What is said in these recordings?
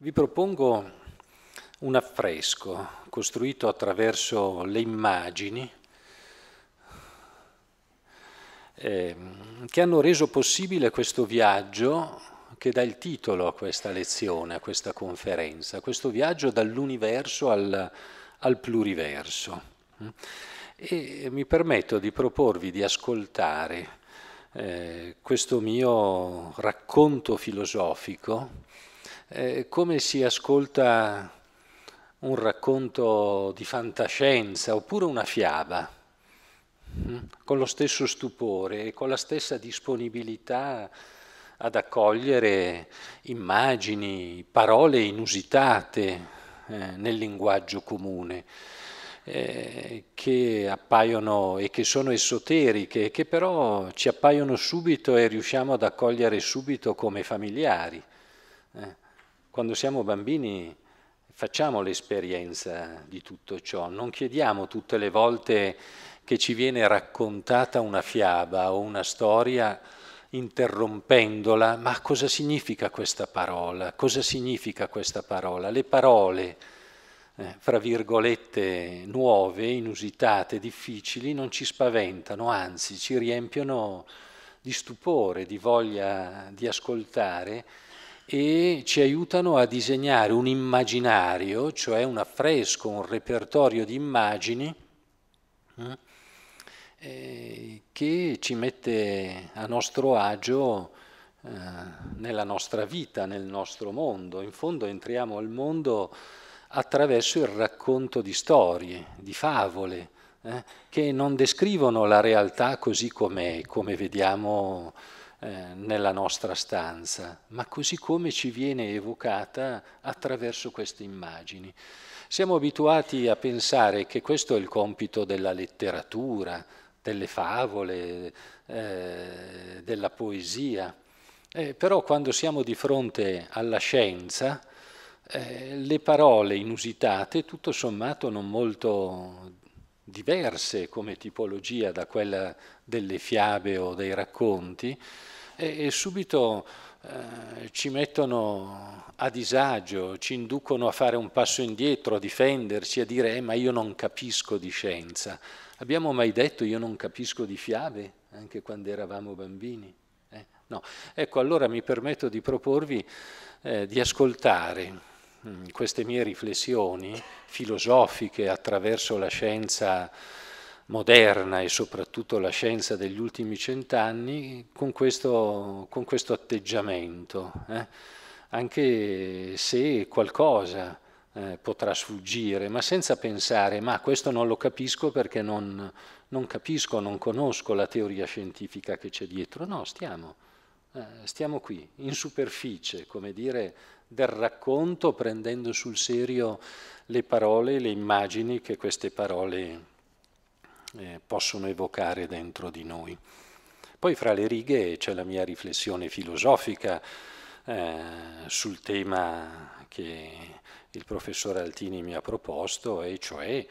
Vi propongo un affresco costruito attraverso le immagini eh, che hanno reso possibile questo viaggio che dà il titolo a questa lezione, a questa conferenza, questo viaggio dall'universo al, al pluriverso. E mi permetto di proporvi di ascoltare eh, questo mio racconto filosofico eh, come si ascolta un racconto di fantascienza oppure una fiaba, mm, con lo stesso stupore e con la stessa disponibilità ad accogliere immagini, parole inusitate eh, nel linguaggio comune, eh, che appaiono e che sono esoteriche, che però ci appaiono subito e riusciamo ad accogliere subito come familiari. Eh. Quando siamo bambini facciamo l'esperienza di tutto ciò, non chiediamo tutte le volte che ci viene raccontata una fiaba o una storia interrompendola, ma cosa significa questa parola? Cosa significa questa parola? Le parole, eh, fra virgolette, nuove, inusitate, difficili, non ci spaventano, anzi ci riempiono di stupore, di voglia di ascoltare e ci aiutano a disegnare un immaginario, cioè un affresco, un repertorio di immagini eh, eh, che ci mette a nostro agio eh, nella nostra vita, nel nostro mondo. In fondo entriamo al mondo attraverso il racconto di storie, di favole, eh, che non descrivono la realtà così come vediamo eh, nella nostra stanza, ma così come ci viene evocata attraverso queste immagini. Siamo abituati a pensare che questo è il compito della letteratura, delle favole, eh, della poesia, eh, però quando siamo di fronte alla scienza, eh, le parole inusitate, tutto sommato non molto diverse come tipologia da quella delle fiabe o dei racconti e, e subito eh, ci mettono a disagio, ci inducono a fare un passo indietro, a difenderci, a dire eh, ma io non capisco di scienza. Abbiamo mai detto io non capisco di fiabe, anche quando eravamo bambini? Eh? No. Ecco, allora mi permetto di proporvi eh, di ascoltare Mm, queste mie riflessioni filosofiche attraverso la scienza moderna e soprattutto la scienza degli ultimi cent'anni con questo, con questo atteggiamento, eh? anche se qualcosa eh, potrà sfuggire, ma senza pensare, ma questo non lo capisco perché non, non capisco, non conosco la teoria scientifica che c'è dietro, no, stiamo eh, stiamo qui, in superficie, come dire, del racconto, prendendo sul serio le parole, le immagini che queste parole eh, possono evocare dentro di noi. Poi fra le righe c'è la mia riflessione filosofica eh, sul tema che il professor Altini mi ha proposto, e cioè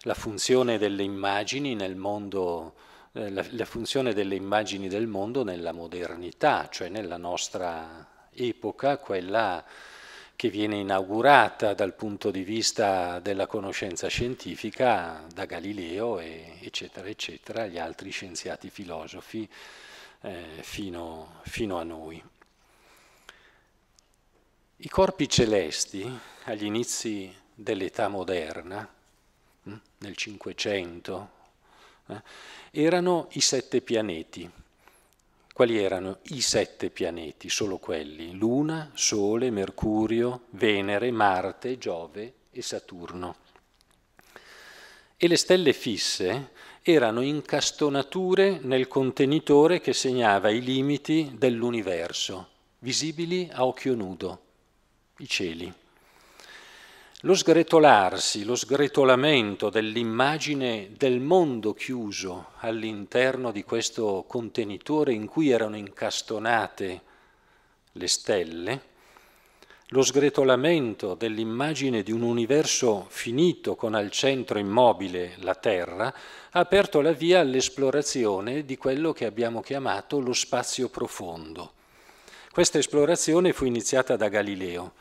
la funzione delle immagini nel mondo eh, la, la funzione delle immagini del mondo nella modernità, cioè nella nostra epoca, quella che viene inaugurata dal punto di vista della conoscenza scientifica da Galileo, e, eccetera, eccetera, gli altri scienziati filosofi eh, fino, fino a noi. I corpi celesti agli inizi dell'età moderna, hm, nel Cinquecento, eh? erano i sette pianeti. Quali erano i sette pianeti? Solo quelli. Luna, Sole, Mercurio, Venere, Marte, Giove e Saturno. E le stelle fisse erano incastonature nel contenitore che segnava i limiti dell'universo, visibili a occhio nudo, i cieli. Lo sgretolarsi, lo sgretolamento dell'immagine del mondo chiuso all'interno di questo contenitore in cui erano incastonate le stelle, lo sgretolamento dell'immagine di un universo finito con al centro immobile la Terra, ha aperto la via all'esplorazione di quello che abbiamo chiamato lo spazio profondo. Questa esplorazione fu iniziata da Galileo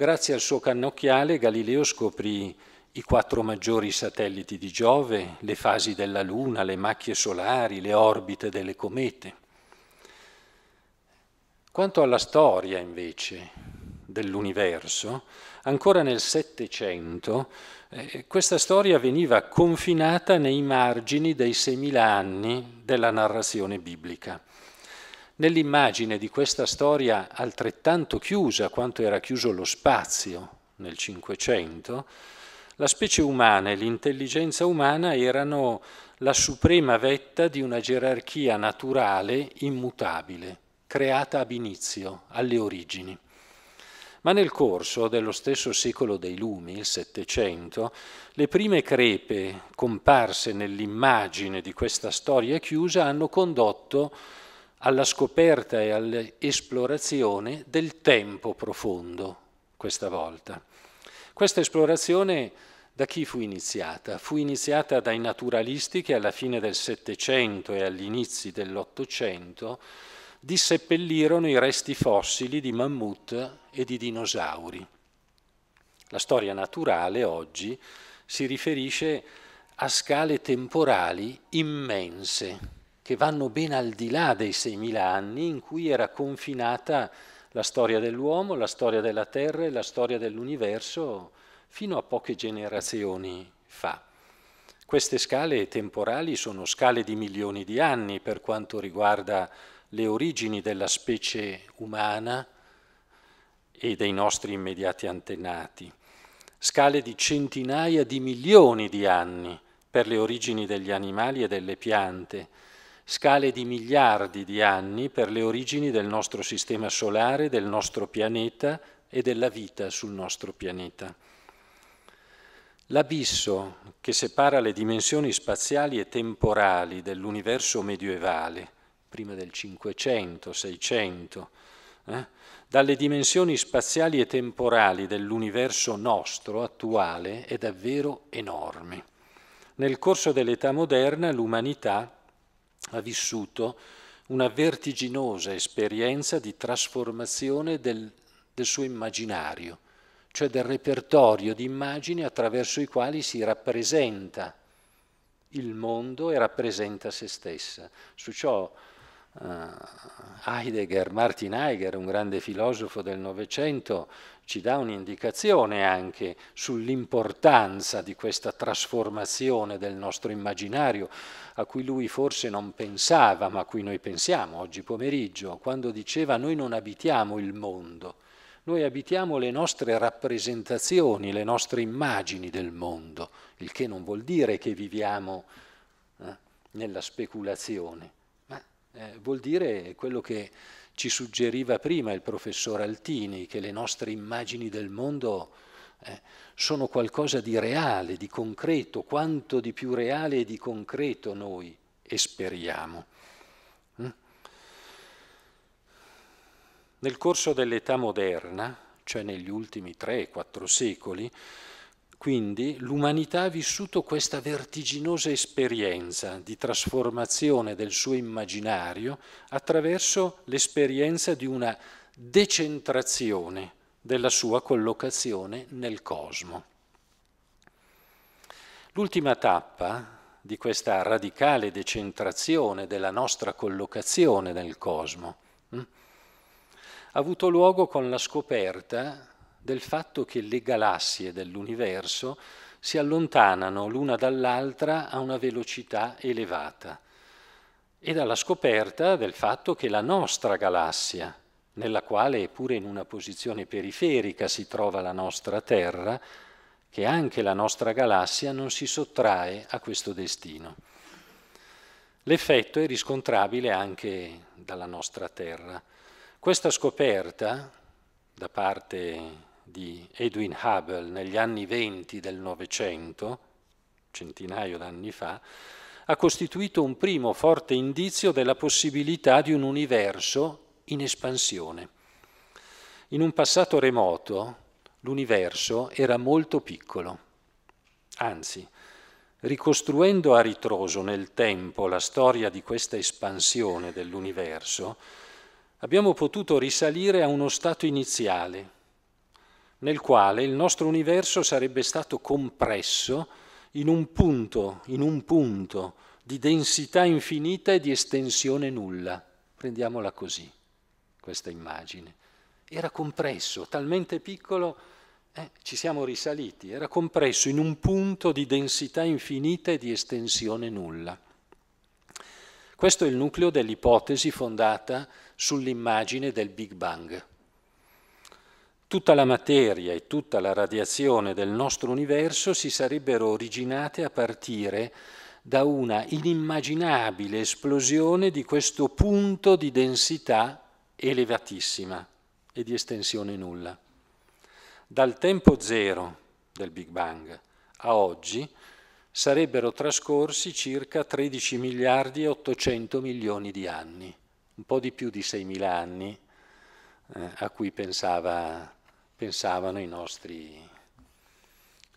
Grazie al suo cannocchiale Galileo scoprì i quattro maggiori satelliti di Giove, le fasi della Luna, le macchie solari, le orbite delle comete. Quanto alla storia invece dell'universo, ancora nel Settecento eh, questa storia veniva confinata nei margini dei 6.000 anni della narrazione biblica. Nell'immagine di questa storia altrettanto chiusa quanto era chiuso lo spazio nel Cinquecento, la specie umana e l'intelligenza umana erano la suprema vetta di una gerarchia naturale immutabile, creata ab inizio, alle origini. Ma nel corso dello stesso secolo dei lumi, il Settecento, le prime crepe comparse nell'immagine di questa storia chiusa hanno condotto alla scoperta e all'esplorazione del tempo profondo questa volta. Questa esplorazione da chi fu iniziata? Fu iniziata dai naturalisti che alla fine del Settecento e agli inizi dell'Ottocento disseppellirono i resti fossili di mammut e di dinosauri. La storia naturale oggi si riferisce a scale temporali immense, che vanno ben al di là dei 6.000 anni in cui era confinata la storia dell'uomo, la storia della Terra e la storia dell'universo fino a poche generazioni fa. Queste scale temporali sono scale di milioni di anni per quanto riguarda le origini della specie umana e dei nostri immediati antenati, scale di centinaia di milioni di anni per le origini degli animali e delle piante, scale di miliardi di anni per le origini del nostro sistema solare, del nostro pianeta e della vita sul nostro pianeta. L'abisso che separa le dimensioni spaziali e temporali dell'universo medievale, prima del 500, 600, eh, dalle dimensioni spaziali e temporali dell'universo nostro attuale è davvero enorme. Nel corso dell'età moderna l'umanità ha ha vissuto una vertiginosa esperienza di trasformazione del, del suo immaginario, cioè del repertorio di immagini attraverso i quali si rappresenta il mondo e rappresenta se stessa. Su ciò eh, Heidegger, Martin Heidegger, un grande filosofo del Novecento, ci dà un'indicazione anche sull'importanza di questa trasformazione del nostro immaginario, a cui lui forse non pensava, ma a cui noi pensiamo oggi pomeriggio, quando diceva noi non abitiamo il mondo, noi abitiamo le nostre rappresentazioni, le nostre immagini del mondo, il che non vuol dire che viviamo eh, nella speculazione eh, vuol dire quello che ci suggeriva prima il professor Altini, che le nostre immagini del mondo eh, sono qualcosa di reale, di concreto, quanto di più reale e di concreto noi esperiamo. Mm? Nel corso dell'età moderna, cioè negli ultimi 3-4 secoli, quindi l'umanità ha vissuto questa vertiginosa esperienza di trasformazione del suo immaginario attraverso l'esperienza di una decentrazione della sua collocazione nel cosmo. L'ultima tappa di questa radicale decentrazione della nostra collocazione nel cosmo hm, ha avuto luogo con la scoperta del fatto che le galassie dell'universo si allontanano l'una dall'altra a una velocità elevata e dalla scoperta del fatto che la nostra galassia, nella quale pure in una posizione periferica si trova la nostra Terra, che anche la nostra galassia non si sottrae a questo destino. L'effetto è riscontrabile anche dalla nostra Terra. Questa scoperta da parte di Edwin Hubble negli anni 20 del Novecento, centinaio d'anni fa, ha costituito un primo forte indizio della possibilità di un universo in espansione. In un passato remoto l'universo era molto piccolo, anzi, ricostruendo a ritroso nel tempo la storia di questa espansione dell'universo, abbiamo potuto risalire a uno stato iniziale, nel quale il nostro universo sarebbe stato compresso in un punto, in un punto di densità infinita e di estensione nulla. Prendiamola così, questa immagine. Era compresso, talmente piccolo, eh, ci siamo risaliti, era compresso in un punto di densità infinita e di estensione nulla. Questo è il nucleo dell'ipotesi fondata sull'immagine del Big Bang tutta la materia e tutta la radiazione del nostro universo si sarebbero originate a partire da una inimmaginabile esplosione di questo punto di densità elevatissima e di estensione nulla. Dal tempo zero del Big Bang a oggi sarebbero trascorsi circa 13 miliardi e 800 milioni di anni, un po' di più di 6 mila anni eh, a cui pensava pensavano i nostri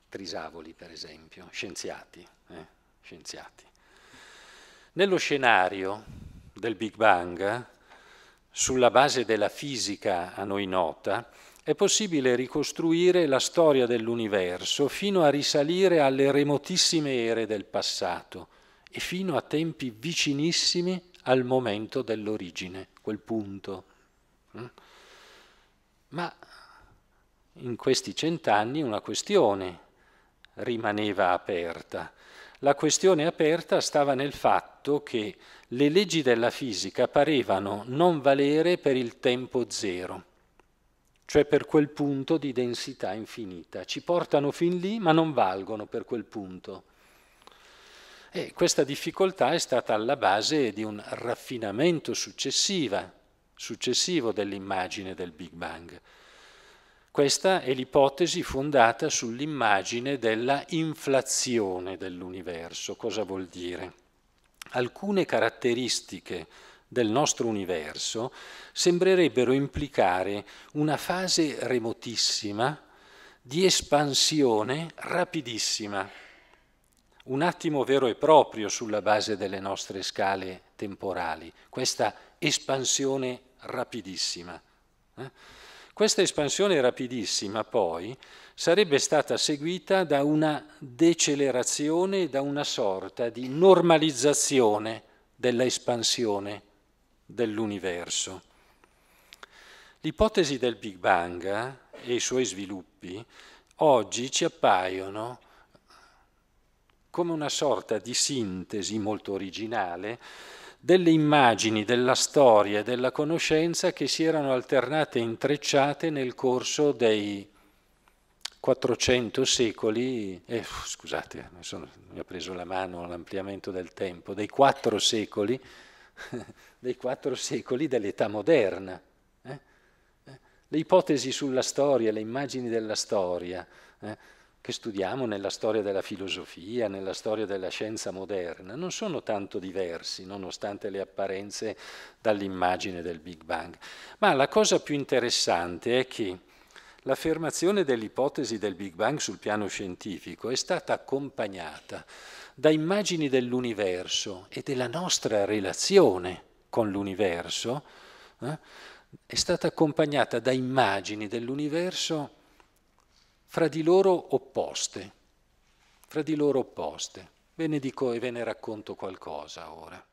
Trisavoli, per esempio, scienziati. Eh? scienziati. Nello scenario del Big Bang, sulla base della fisica a noi nota, è possibile ricostruire la storia dell'universo fino a risalire alle remotissime ere del passato e fino a tempi vicinissimi al momento dell'origine, quel punto. Mm? Ma in questi cent'anni una questione rimaneva aperta. La questione aperta stava nel fatto che le leggi della fisica parevano non valere per il tempo zero, cioè per quel punto di densità infinita. Ci portano fin lì, ma non valgono per quel punto. E questa difficoltà è stata alla base di un raffinamento successivo dell'immagine del Big Bang. Questa è l'ipotesi fondata sull'immagine della inflazione dell'universo. Cosa vuol dire? Alcune caratteristiche del nostro universo sembrerebbero implicare una fase remotissima di espansione rapidissima, un attimo vero e proprio sulla base delle nostre scale temporali, questa espansione rapidissima. Eh? Questa espansione rapidissima poi sarebbe stata seguita da una decelerazione, da una sorta di normalizzazione dell'espansione dell'universo. L'ipotesi del Big Bang e i suoi sviluppi oggi ci appaiono come una sorta di sintesi molto originale delle immagini della storia e della conoscenza che si erano alternate e intrecciate nel corso dei 400 secoli, eh, scusate, mi, sono, mi ho preso la mano all'ampliamento del tempo, dei quattro secoli, dei quattro secoli dell'età moderna. Eh? eh? Le ipotesi sulla storia, le immagini della storia, eh? che studiamo nella storia della filosofia, nella storia della scienza moderna, non sono tanto diversi, nonostante le apparenze, dall'immagine del Big Bang. Ma la cosa più interessante è che l'affermazione dell'ipotesi del Big Bang sul piano scientifico è stata accompagnata da immagini dell'universo e della nostra relazione con l'universo, eh? è stata accompagnata da immagini dell'universo fra di loro opposte, fra di loro opposte. Ve ne dico e ve ne racconto qualcosa ora.